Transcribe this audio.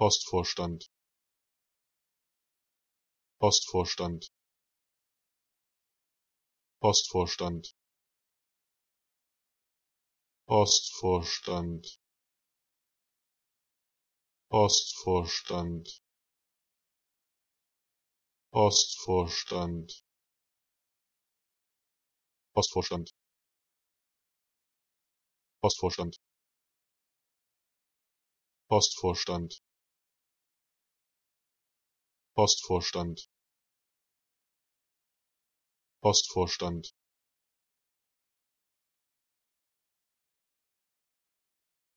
postvorstand postvorstand postvorstand postvorstand postvorstand postvorstand postvorstand postvorstand postvorstand postvorstand Postvorstand